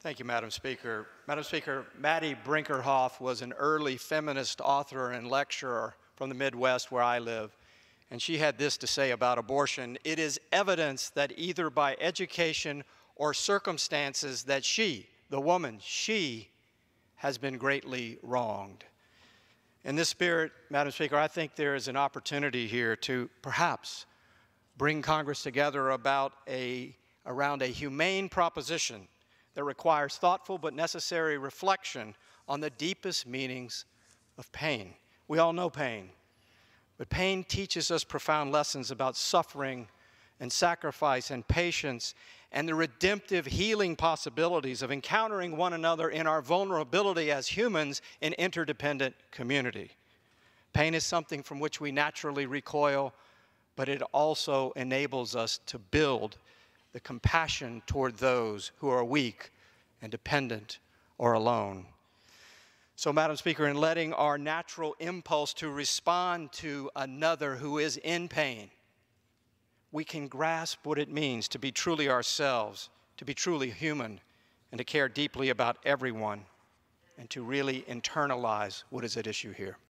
Thank you, Madam Speaker. Madam Speaker, Maddie Brinkerhoff was an early feminist author and lecturer from the Midwest where I live. And she had this to say about abortion it is evidence that either by education or circumstances that she, the woman, she has been greatly wronged. In this spirit, Madam Speaker, I think there is an opportunity here to perhaps bring Congress together about a, around a humane proposition that requires thoughtful but necessary reflection on the deepest meanings of pain. We all know pain, but pain teaches us profound lessons about suffering and sacrifice and patience and the redemptive healing possibilities of encountering one another in our vulnerability as humans in interdependent community. Pain is something from which we naturally recoil, but it also enables us to build the compassion toward those who are weak and dependent or alone. So, Madam Speaker, in letting our natural impulse to respond to another who is in pain, we can grasp what it means to be truly ourselves, to be truly human, and to care deeply about everyone, and to really internalize what is at issue here.